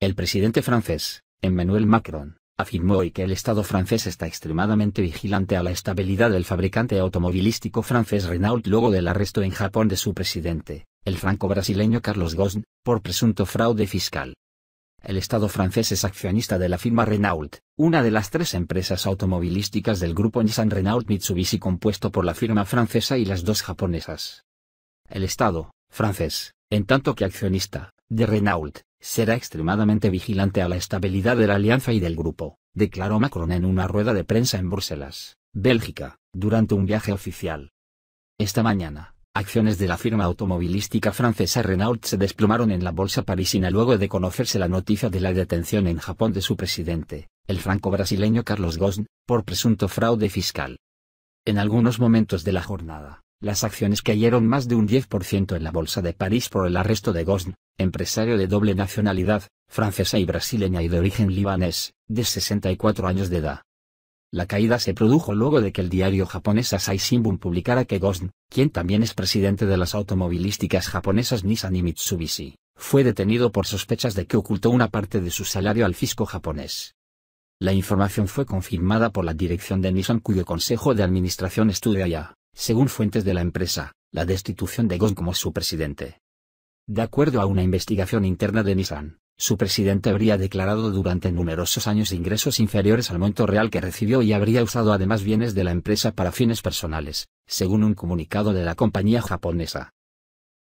El presidente francés, Emmanuel Macron, afirmó hoy que el Estado francés está extremadamente vigilante a la estabilidad del fabricante automovilístico francés Renault luego del arresto en Japón de su presidente, el franco-brasileño Carlos Ghosn, por presunto fraude fiscal. El Estado francés es accionista de la firma Renault, una de las tres empresas automovilísticas del grupo Nissan Renault Mitsubishi compuesto por la firma francesa y las dos japonesas. El Estado, francés, en tanto que accionista, de Renault, Será extremadamente vigilante a la estabilidad de la alianza y del grupo, declaró Macron en una rueda de prensa en Bruselas, Bélgica, durante un viaje oficial. Esta mañana, acciones de la firma automovilística francesa Renault se desplomaron en la bolsa parisina luego de conocerse la noticia de la detención en Japón de su presidente, el franco-brasileño Carlos Ghosn, por presunto fraude fiscal. En algunos momentos de la jornada, las acciones cayeron más de un 10% en la bolsa de París por el arresto de Ghosn empresario de doble nacionalidad, francesa y brasileña y de origen libanés, de 64 años de edad. La caída se produjo luego de que el diario japonés Asahi Shimbun publicara que Gosn, quien también es presidente de las automovilísticas japonesas Nissan y Mitsubishi, fue detenido por sospechas de que ocultó una parte de su salario al fisco japonés. La información fue confirmada por la dirección de Nissan cuyo consejo de administración estudia ya, según fuentes de la empresa, la destitución de Gosn como su presidente. De acuerdo a una investigación interna de Nissan, su presidente habría declarado durante numerosos años ingresos inferiores al monto real que recibió y habría usado además bienes de la empresa para fines personales, según un comunicado de la compañía japonesa.